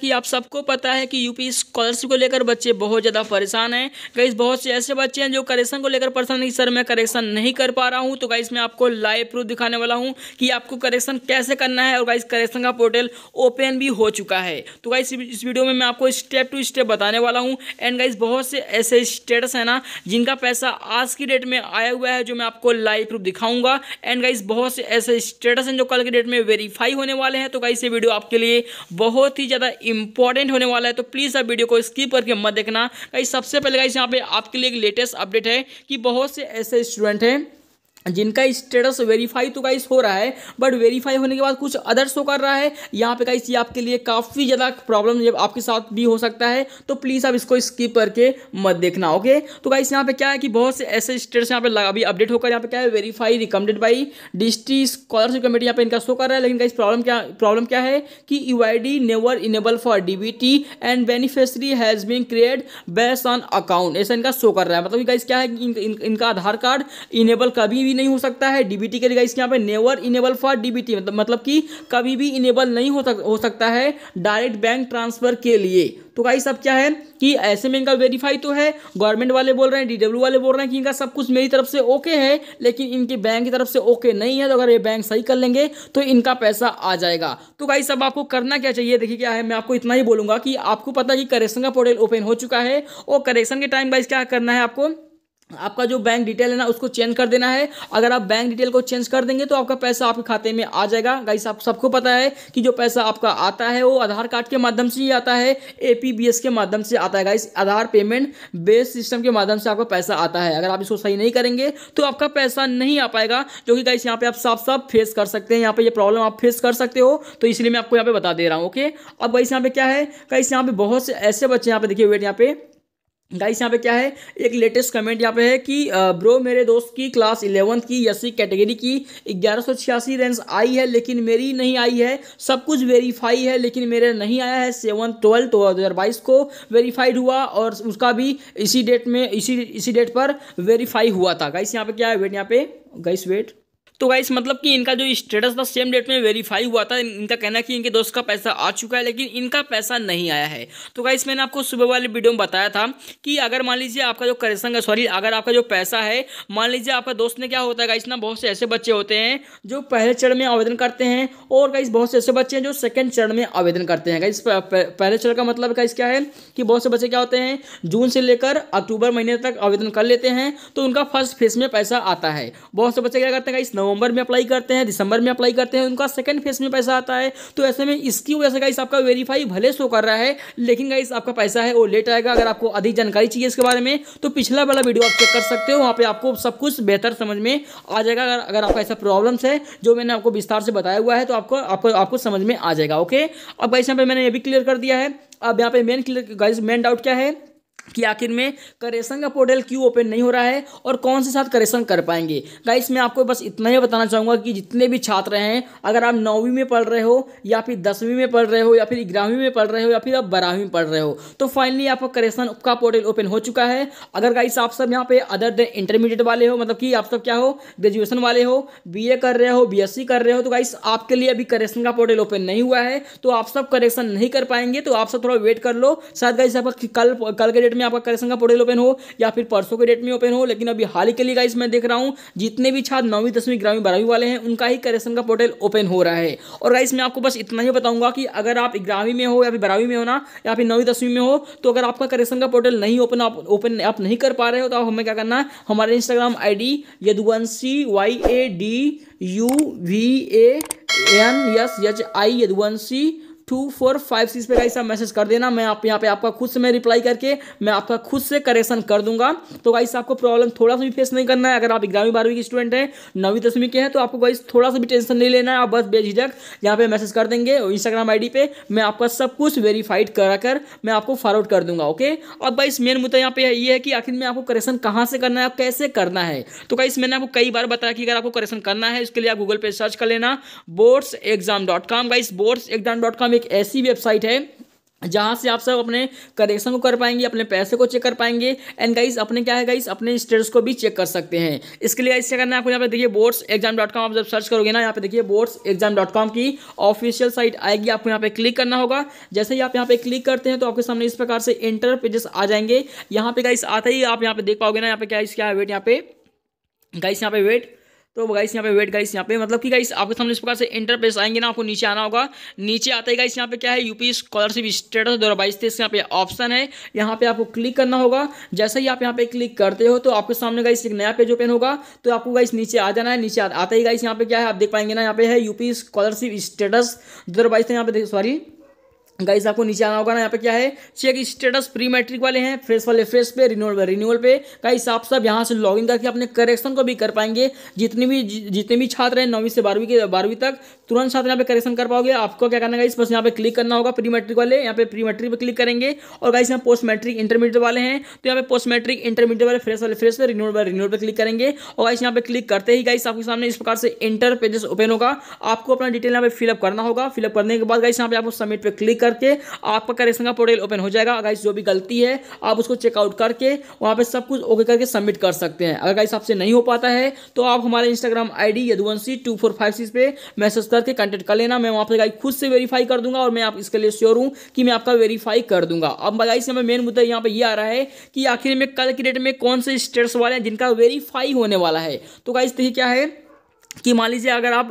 कि आप सबको पता है कि यूपी स्कॉलरशिप को लेकर बच्चे बहुत ज़्यादा परेशान हैं गाइस बहुत से ऐसे बच्चे हैं जो करेक्शन को लेकर परेशान नहीं सर मैं करेक्शन नहीं कर पा रहा हूं तो गाइस मैं आपको लाइव प्रूफ दिखाने वाला हूं कि आपको करेक्शन कैसे करना है और गाइस करेक्शन का पोर्टल ओपन भी हो चुका है तो गाइस इस वीडियो में मैं आपको स्टेप टू स्टेप बताने वाला हूँ एंड गाइस बहुत से ऐसे स्टेटस हैं ना जिनका पैसा आज की डेट में आया हुआ है जो मैं आपको लाइव प्रूफ दिखाऊंगा एंड गाइस बहुत से ऐसे स्टेटस हैं जो कल की डेट में वेरीफाई होने वाले हैं तो गाइस ये वीडियो आपके लिए बहुत ही ज़्यादा इंपॉर्टेंट होने वाला है तो प्लीज़ आप वीडियो को स्किप करके मत देखना सबसे पहले गाइस यहाँ पे आपके लिए एक लेटेस्ट अपडेट है कि बहुत से ऐसे स्टूडेंट हैं जिनका स्टेटस वेरीफाई तो गाइस हो रहा है बट वेरीफाई होने के बाद कुछ अदर शो तो कर रहा है यहाँ पे गाइस ये आपके लिए काफ़ी ज़्यादा प्रॉब्लम जब आपके साथ भी हो सकता है तो प्लीज़ आप इसको स्किप करके मत देखना ओके तो गाइस यहाँ पे क्या है कि बहुत से ऐसे स्टेटस यहाँ पे अभी अपडेट होकर यहाँ पे क्या है verify recommended by district scholarship committee यहाँ पर इनका शो कर रहा है लेकिन गाइस प्रॉब्लम क्या प्रॉब्लम क्या है कि you never enable for the end beneficiary has been create based on account ऐसा इनका शो कर रहा है मतलब गाइस क्या है कि इनका आधार कार्ड इनेबल कभी भी भी नहीं हो सकता है डीबीटी के लिए गाइस यहाँ पे नेवर इनेबल फॉर डीबीटी मतलब मतलब कि कभी भी इनेबल नहीं हो, सक, हो सकता है डायरेक्ट बैंक ट्रांसफर के लिए तो गाइस अब क्या है कि ऐसे में इनका वेरीफाई तो है गवर्नमेंट वाले बोल रहे हैं डी वाले बोल रहे हैं कि इनका सब कुछ मेरी तरफ से ओके है लेकिन इनके बैंक की तरफ से ओके नहीं है तो अगर ये बैंक सही कर लेंगे तो इनका पैसा आ जाएगा तो गाइस अब आपको करना क्या चाहिए देखिए क्या है मैं आपको इतना ही बोलूंगा कि आपको पता है कि करेक्शन का पोर्टल ओपन हो चुका है और करेक्शन के टाइम वाइज क्या करना है आपको आपका जो बैंक डिटेल है ना उसको चेंज कर देना है अगर आप बैंक डिटेल को चेंज कर देंगे तो आपका पैसा आपके खाते में आ जाएगा गाइस आप सबको पता है कि जो पैसा आपका आता है वो आधार कार्ड के माध्यम से ही आता है ए के माध्यम से आता है guys Aadhaar payment base system के माध्यम से आपका पैसा आता है अगर आप इसको सही नहीं करेंगे तो आपका पैसा नहीं आ पाएगा जो कि गाइस यहाँ पर आप साफ साफ फेस कर सकते हैं यहाँ पर ये प्रॉब्लम आप फेस कर सकते हो तो इसलिए मैं आपको यहाँ पर बता दे रहा हूँ ओके अब गाइस यहाँ पर क्या है गाइस यहाँ पर बहुत से ऐसे बच्चे यहाँ पर देखिए वेट यहाँ पे गाइस यहाँ पे क्या है एक लेटेस्ट कमेंट यहाँ पे है कि ब्रो मेरे दोस्त की क्लास इलेवंथ की एस कैटेगरी की ग्यारह सौ छियासी रेंस आई है लेकिन मेरी नहीं आई है सब कुछ वेरीफाई है लेकिन मेरे नहीं आया है सेवन ट्वेल्थ दो हज़ार बाईस को वेरीफाइड हुआ और उसका भी इसी डेट में इसी इसी डेट पर वेरीफाई हुआ था गाइस यहाँ पे क्या है वेट यहाँ पे गाइस वेट तो गाइस मतलब कि इनका जो स्टेटस था सेम डेट में वेरीफाई हुआ था इनका कहना कि इनके दोस्त का पैसा आ चुका है लेकिन इनका पैसा नहीं आया है तो गाइस मैंने आपको सुबह वाले वीडियो में बताया था कि अगर मान लीजिए आपका जो करेक्शन है सॉरी अगर आपका जो पैसा है मान लीजिए आपका दोस्त ने क्या होता है गाइस ना बहुत से ऐसे बच्चे होते हैं जो पहले चरण में आवेदन करते हैं और गाइस बहुत से ऐसे बच्चे हैं जो सेकेंड चरण में आवेदन करते हैं गाइस पहले चरण का मतलब गाइस क्या है कि बहुत से बच्चे क्या होते हैं जून से लेकर अक्टूबर महीने तक आवेदन कर लेते हैं तो उनका फर्स्ट फेस में पैसा आता है बहुत से बच्चे क्या करते हैं गाइस नवंबर में अप्लाई करते हैं दिसंबर में अप्लाई करते हैं उनका सेकंड फेज में पैसा आता है तो ऐसे में इसकी वजह से गाइस आपका वेरीफाई भले शो कर रहा है लेकिन गाइस आपका पैसा है वो लेट आएगा अगर आपको अधिक जानकारी चाहिए इसके बारे में तो पिछला वाला वीडियो आप चेक कर सकते हो वहाँ पर आपको सब कुछ बेहतर समझ में आ जाएगा अगर अगर आपका ऐसा प्रॉब्लम्स है जो मैंने आपको विस्तार से बताया हुआ है तो आपको आपको आपको समझ में आ जाएगा ओके अब गाइस यहाँ पर मैंने ये भी क्लियर कर दिया है अब यहाँ पे main clear guys main doubt क्या है कि आखिर में करेसन का पोर्टल क्यों ओपन नहीं हो रहा है और कौन से साथ करेसन कर पाएंगे गाइस मैं आपको बस इतना ही बताना चाहूँगा कि जितने भी छात्र हैं अगर आप नौवीं में पढ़ रहे हो या फिर दसवीं में पढ़ रहे हो या फिर ग्यारहवीं में पढ़ रहे हो या फिर आप बारहवीं में पढ़ रहे हो तो फाइनली आपका करेसन का पोर्टल ओपन हो चुका है अगर गाइस आप सब यहाँ पे अदर देन इंटरमीडिएट वाले हो मतलब कि आप सब क्या हो ग्रेजुएशन वाले हो बी कर रहे हो बी कर रहे हो तो गाइस आपके लिए अभी करेसन का पोर्टल ओपन नहीं हुआ है तो आप सब करेक्शन नहीं कर पाएंगे तो आप सब थोड़ा वेट कर लो शायद गाइस आपका कल कल के डेट डेट में आपका करेक्शन का पोर्टल ओपन हो या फिर परसों के डेट में ओपन हो लेकिन अभी हाल ही के लिए गाइस मैं देख रहा हूँ जितने भी छात्र नौवीं दसवीं ग्रामीण बारहवीं वाले हैं उनका ही करेक्शन का पोर्टल ओपन हो रहा है और गाइस मैं आपको बस इतना ही बताऊंगा कि अगर आप ग्रामीण में हो या फिर बारहवीं में हो ना या फिर नौवीं दसवीं में हो तो अगर आपका करेक्शन का पोर्टल नहीं ओपन आप ओपन आप नहीं कर पा रहे हो तो आप हमें क्या करना है हमारे Instagram I D Yaduvanshi Y A D U V A N S H I Yaduvanshi two four five six पे गाइस आप मैसेज कर देना मैं आप यहाँ पे आपका खुद से मैं रिप्लाई करके मैं आपका खुद से करेक्शन कर दूंगा तो गाइस आपको प्रॉब्लम थोड़ा सा भी फेस नहीं करना है अगर आप ग्यारहवीं बारहवीं के स्टूडेंट हैं नवीं दसवीं के हैं तो आपको गाइस थोड़ा सा भी टेंशन नहीं लेना है आप बस बेझिझक यहाँ पे मैसेज कर देंगे इंस्टाग्राम आई पे मैं आपका सब कुछ वेरीफाइड करा कर मैं आपको फॉरवर्ड कर दूंगा ओके अब गाइस मेन मुद्दा यहाँ पे ये है कि आखिर में आपको करेक्शन कहाँ से करना है और कैसे करना है तो गाइस मैंने आपको कई बार बताया कि अगर आपको करेक्शन करना है इसके लिए आप गूगल पे सर्च कर लेना boards exam dot com guys boards exam dot com एक ऐसी वेबसाइट है जहाँ से आप सब अपने करेक्शन को कर पाएंगे अपने पैसे को चेक कर पाएंगे एंड गाइस अपने क्या है गाइस अपने स्टेटस को भी चेक कर सकते हैं इसके लिए इससे करना है आपको यहाँ पे देखिए बोर्ड्स एग्जाम डॉट कॉम आप जब सर्च करोगे ना यहाँ पे देखिए बोर्ड्स एग्जाम डॉट कॉम की ऑफिशियल साइट आएगी आपको यहाँ पे क्लिक करना होगा जैसे ही आप यहाँ पे क्लिक करते हैं तो आपके सामने इस प्रकार से इंटर पेजेस आ जाएंगे यहाँ पे गाइस आते ही आप यहाँ पे देख पाओगे ना यहाँ पे क्या इसका वेट यहाँ पे गाइस यहाँ पे वेट तो गाइस यहाँ पे वेट गाइस यहाँ पे मतलब कि गाइस आपके सामने इस प्रकार से इंटरपेस आएंगे ना आपको नीचे आना होगा नीचे आते ही गाइस यहाँ पे क्या है यूपी स्कॉलरशिप स्टेटस दो हज़ार बाईस तेईस यहाँ पे ऑप्शन है यहाँ पे आपको क्लिक करना होगा जैसे ही आप यहाँ पे क्लिक करते हो तो आपके सामने गाइस एक नया पेज ओपन होगा तो आपको गाइस नीचे आ जाना है नीचे आते ही गाइस यहाँ पे क्या है आप देख पाएंगे ना यहाँ पे है यूपी स्कॉलरशिप स्टेटस दो हज़ार बाईस तो यहाँ पे सॉरी गाइस आपको नीचे आना होगा ना यहाँ पे क्या है चेक स्टेटस प्री मैट्रिक वाले हैं फ्रेश वाले फ्रेश पे रिन्यूअल पे रिन्यूअल पे गाइस आप सब यहाँ से लॉगिन करके अपने करेक्शन को भी कर पाएंगे जितने भी जितने भी छात्र हैं नौवीं से बारहवीं के बारहवीं तक तुरंत छात्र यहाँ पे करेक्शन कर पाओगे आपको क्या करना है इस बस यहाँ पे क्लिक करना होगा प्री मैट्रिक वाले यहाँ पे प्री मैट्रिक पर क्लिक करेंगे और गाइस यहाँ पोस्ट मैट्रिक इंटरमीडिएट वाले हैं तो यहाँ पे पोस्ट मैट्रिक इंटरमीडिएट वाले फ्रेश वाले फ्रेश पे रिन्यूअल पर रिन्यूअल पर क्लिक करेंगे और गाइस यहाँ पे क्लिक करते ही गाइस आपके सामने इस प्रकार से इंटर पेजेस ओपन होगा आपको अपना डिटेल यहाँ पे फिलअप करना होगा फिलअप करने के बाद गाइस यहाँ पे आपको सबमिट पर क्लिक करके आपका करेक्शन का पोर्टल ओपन हो जाएगा अगर जो भी गलती है आप उसको चेकआउट करके वहाँ पे सब कुछ ओके करके सबमिट कर सकते हैं अगर गाइस आपसे नहीं हो पाता है तो आप हमारे Instagram I D Yaduvanshi two four five six पे मैसेज करके कॉन्टेक्ट कर लेना मैं वहाँ पर गाई खुद से वेरीफाई कर दूंगा और मैं आप इसके लिए श्योर हूँ कि मैं आपका वेरीफाई कर दूंगा अब गाइस हमें मेन मुद्दा यहाँ पर यह आ रहा है कि आखिर में कल की डेट में कौन से स्टेट्स वाले हैं जिनका वेरीफाई होने वाला है तो गाइस देखिए क्या है कि मान लीजिए अगर आप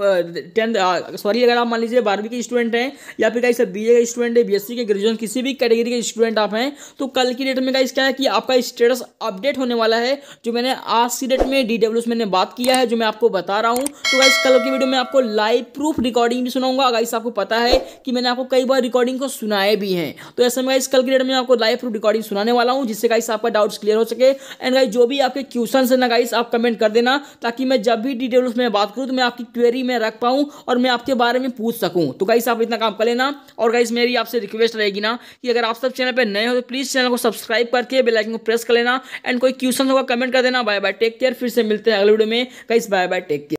टेंथ सॉरी अगर आप मान लीजिए बारहवीं के स्टूडेंट हैं या फिर गाइस बी ए का स्टूडेंट है बीएससी के ग्रेजुएशन किसी भी कैटेगरी के स्टूडेंट आप हैं तो कल की डेट में का क्या है कि आपका स्टेटस अपडेट होने वाला है जो मैंने आज की डेट में डी डब्ल्यू मैंने बात किया है जो मैं आपको बता रहा हूँ तो गाइस कल की वीडियो में आपको लाइव प्रूफ रिकॉर्डिंग भी सुनाऊंगा अगर आपको पता है कि मैंने आपको कई बार रिकॉर्डिंग को सुनाए भी हैं तो ऐसे में गाइस कल की डेट में आपको लाइव प्रूफ रिकॉर्डिंग सुनाने वाला हूँ जिससे गाइस आपका डाउट्स क्लियर हो सके एंड गाइस जो भी आपके क्वेश्चन है ना गाइस आप कमेंट कर देना ताकि मैं जब भी डी में बात आकृत मैं आपकी क्वेरी में रख पाऊँ और मैं आपके बारे में पूछ सकूँ तो गाइस आप इतना काम कर लेना और गाइस मेरी आपसे रिक्वेस्ट रहेगी ना कि अगर आप सब चैनल पर नए हो तो प्लीज़ चैनल को सब्सक्राइब करके बेलाइकन को प्रेस कर लेना एंड कोई क्वेश्चन होगा कमेंट कर देना बाय बाय टेक केयर फिर से मिलते हैं अगले वीडियो में guys bye bye take care